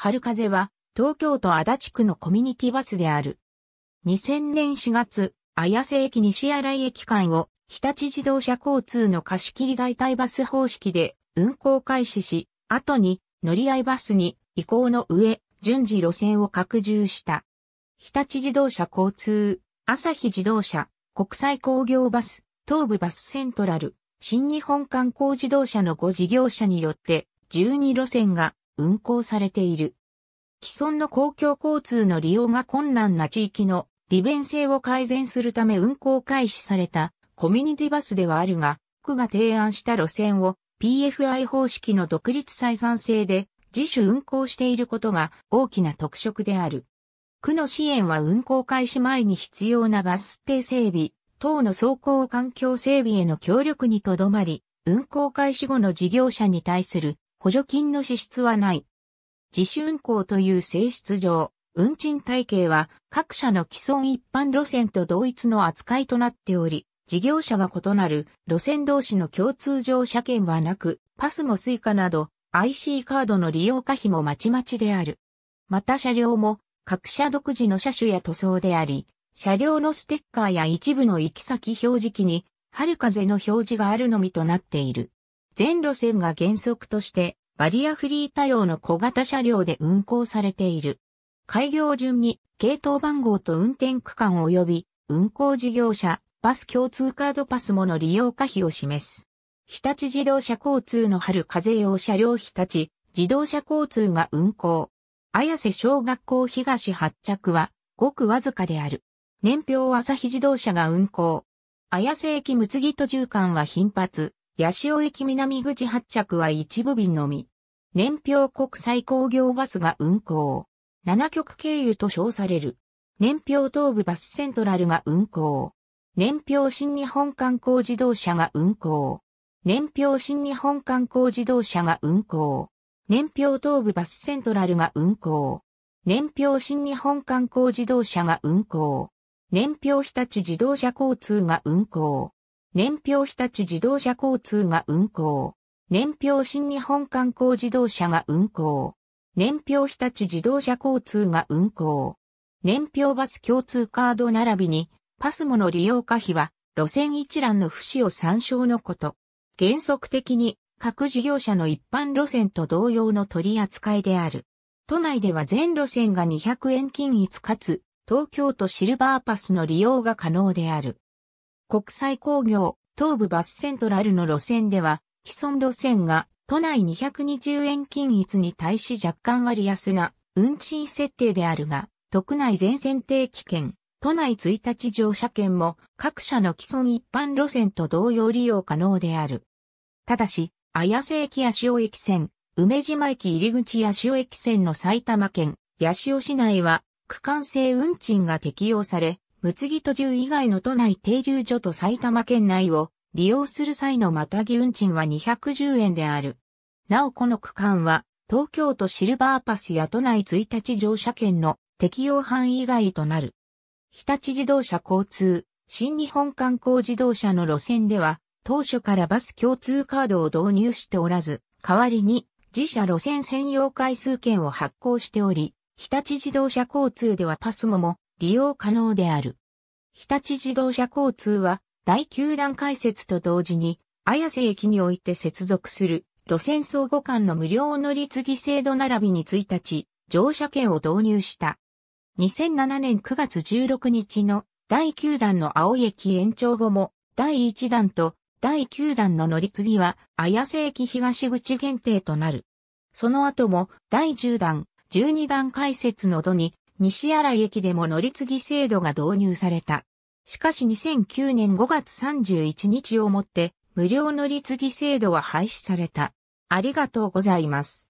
春風は、東京都足立区のコミュニティバスである。2000年4月、綾瀬駅西新井駅間を、日立自動車交通の貸し切り代替バス方式で運行開始し、後に乗り合いバスに移行の上、順次路線を拡充した。日立自動車交通、朝日自動車、国際工業バス、東部バスセントラル、新日本観光自動車の5事業者によって12路線が運行されている。既存の公共交通の利用が困難な地域の利便性を改善するため運行開始されたコミュニティバスではあるが、区が提案した路線を PFI 方式の独立採算制で自主運行していることが大きな特色である。区の支援は運行開始前に必要なバス停整備、等の走行環境整備への協力にとどまり、運行開始後の事業者に対する補助金の支出はない。自主運行という性質上、運賃体系は各社の既存一般路線と同一の扱いとなっており、事業者が異なる路線同士の共通乗車券はなく、パスもスイカなど IC カードの利用可否もまちまちである。また車両も各社独自の車種や塗装であり、車両のステッカーや一部の行き先表示機に春風の表示があるのみとなっている。全路線が原則としてバリアフリー対応の小型車両で運行されている。開業順に系統番号と運転区間及び運行事業者、バス共通カードパスもの利用可否を示す。日立自動車交通の春風用車両日立自動車交通が運行。綾瀬小学校東発着はごくわずかである。年表朝日自動車が運行。綾瀬駅むつぎ途中間は頻発。八潮駅南口発着は一部便のみ。年表国際工業バスが運行。7局経由と称される。年表東部バスセントラルが運行。年表新日本観光自動車が運行。年表新日本観光自動車が運行。年表東部バスセントラルが運行。年表新日本観光自動車が運行。年表日立自動車交通が運行。年表日立自動車交通が運行。年表新日本観光自動車が運行。年表日立自動車交通が運行。年表バス共通カード並びに、パスモの利用可否は、路線一覧の不を参照のこと。原則的に、各事業者の一般路線と同様の取り扱いである。都内では全路線が200円均一かつ、東京都シルバーパスの利用が可能である。国際工業、東部バスセントラルの路線では、既存路線が都内220円均一に対し若干割安な運賃設定であるが、特内全線定期券、都内1日乗車券も各社の既存一般路線と同様利用可能である。ただし、綾瀬駅や潮駅線、梅島駅入口や潮駅線の埼玉県八潮市内は区間性運賃が適用され、つぎ途中以外の都内停留所と埼玉県内を利用する際のまたぎ運賃は210円である。なおこの区間は、東京都シルバーパスや都内1日乗車券の適用範囲外となる。日立自動車交通、新日本観光自動車の路線では、当初からバス共通カードを導入しておらず、代わりに自社路線専用回数券を発行しており、日立自動車交通ではパスモも利用可能である。日立自動車交通は、第9段開設と同時に、綾瀬駅において接続する路線相互間の無料乗り継ぎ制度並びに1日、乗車券を導入した。2007年9月16日の第9段の青駅延長後も、第1段と第9段の乗り継ぎは、綾瀬駅東口限定となる。その後も、第10段、12段開設の度に、西新井駅でも乗り継ぎ制度が導入された。しかし2009年5月31日をもって無料乗り継ぎ制度は廃止された。ありがとうございます。